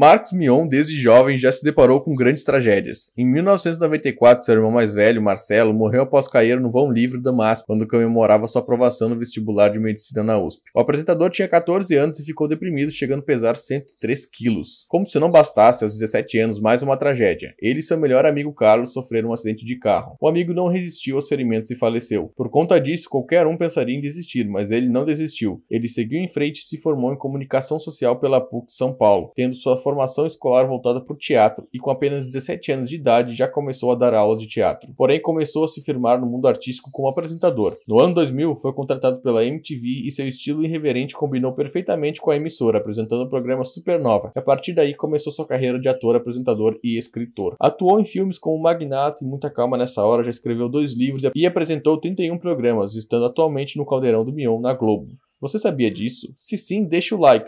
Marcos Mion, desde jovem, já se deparou com grandes tragédias. Em 1994, seu irmão mais velho, Marcelo, morreu após cair no vão livre da MASP, quando comemorava sua aprovação no vestibular de medicina na USP. O apresentador tinha 14 anos e ficou deprimido, chegando a pesar 103 quilos. Como se não bastasse, aos 17 anos, mais uma tragédia. Ele e seu melhor amigo Carlos sofreram um acidente de carro. O amigo não resistiu aos ferimentos e faleceu. Por conta disso, qualquer um pensaria em desistir, mas ele não desistiu. Ele seguiu em frente e se formou em comunicação social pela PUC de São Paulo, tendo sua formação escolar voltada para o teatro e com apenas 17 anos de idade já começou a dar aulas de teatro. Porém, começou a se firmar no mundo artístico como apresentador. No ano 2000, foi contratado pela MTV e seu estilo irreverente combinou perfeitamente com a emissora, apresentando o programa Supernova. E a partir daí começou sua carreira de ator, apresentador e escritor. Atuou em filmes como Magnata e Muita Calma nessa hora, já escreveu dois livros e apresentou 31 programas, estando atualmente no Caldeirão do Mion na Globo. Você sabia disso? Se sim, deixa o like.